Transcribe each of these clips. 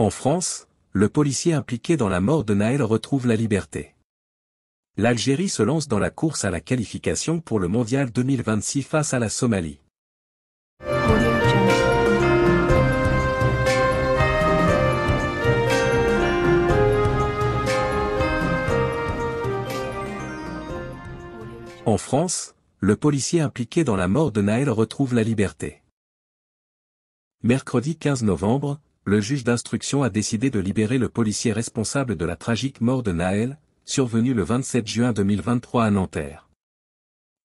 En France, le policier impliqué dans la mort de Naël retrouve la liberté. L'Algérie se lance dans la course à la qualification pour le Mondial 2026 face à la Somalie. En France, le policier impliqué dans la mort de Naël retrouve la liberté. Mercredi 15 novembre, le juge d'instruction a décidé de libérer le policier responsable de la tragique mort de Naël, survenue le 27 juin 2023 à Nanterre.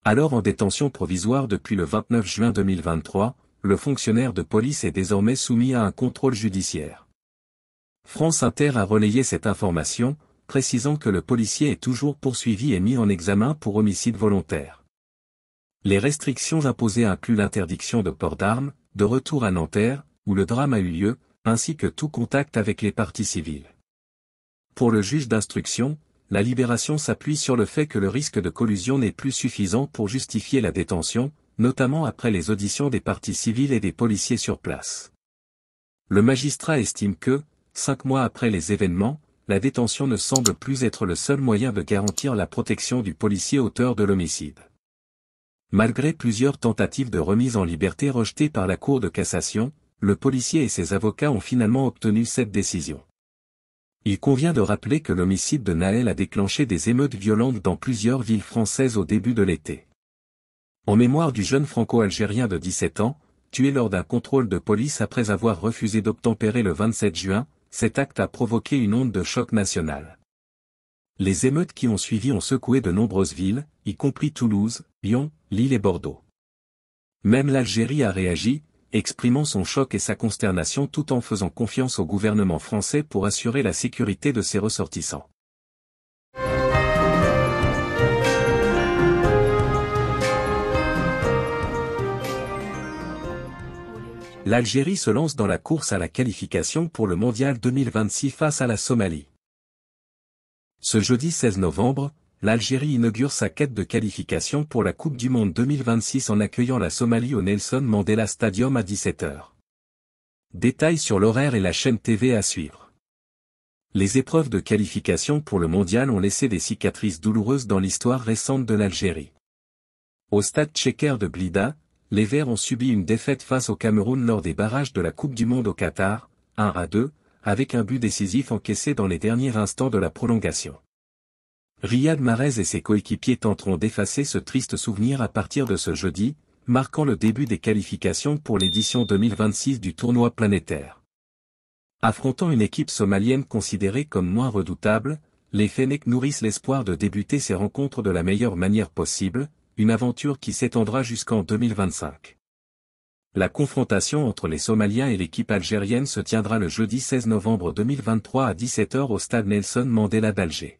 Alors en détention provisoire depuis le 29 juin 2023, le fonctionnaire de police est désormais soumis à un contrôle judiciaire. France Inter a relayé cette information, précisant que le policier est toujours poursuivi et mis en examen pour homicide volontaire. Les restrictions imposées incluent l'interdiction de port d'armes, de retour à Nanterre, où le drame a eu lieu, ainsi que tout contact avec les parties civiles. Pour le juge d'instruction, la libération s'appuie sur le fait que le risque de collusion n'est plus suffisant pour justifier la détention, notamment après les auditions des parties civiles et des policiers sur place. Le magistrat estime que, cinq mois après les événements, la détention ne semble plus être le seul moyen de garantir la protection du policier auteur de l'homicide. Malgré plusieurs tentatives de remise en liberté rejetées par la Cour de cassation, le policier et ses avocats ont finalement obtenu cette décision. Il convient de rappeler que l'homicide de Naël a déclenché des émeutes violentes dans plusieurs villes françaises au début de l'été. En mémoire du jeune franco-algérien de 17 ans, tué lors d'un contrôle de police après avoir refusé d'obtempérer le 27 juin, cet acte a provoqué une onde de choc national. Les émeutes qui ont suivi ont secoué de nombreuses villes, y compris Toulouse, Lyon, Lille et Bordeaux. Même l'Algérie a réagi, exprimant son choc et sa consternation tout en faisant confiance au gouvernement français pour assurer la sécurité de ses ressortissants. l'Algérie se lance dans la course à la qualification pour le Mondial 2026 face à la Somalie. Ce jeudi 16 novembre, l'Algérie inaugure sa quête de qualification pour la Coupe du Monde 2026 en accueillant la Somalie au Nelson Mandela Stadium à 17h. Détails sur l'horaire et la chaîne TV à suivre. Les épreuves de qualification pour le mondial ont laissé des cicatrices douloureuses dans l'histoire récente de l'Algérie. Au stade tchéquer de Blida, les Verts ont subi une défaite face au Cameroun lors des barrages de la Coupe du Monde au Qatar, 1 à 2, avec un but décisif encaissé dans les derniers instants de la prolongation. Riyad Mahrez et ses coéquipiers tenteront d'effacer ce triste souvenir à partir de ce jeudi, marquant le début des qualifications pour l'édition 2026 du tournoi planétaire. Affrontant une équipe somalienne considérée comme moins redoutable, les Fennecs nourrissent l'espoir de débuter ces rencontres de la meilleure manière possible, une aventure qui s'étendra jusqu'en 2025. La confrontation entre les Somaliens et l'équipe algérienne se tiendra le jeudi 16 novembre 2023 à 17h au stade Nelson Mandela d'Alger.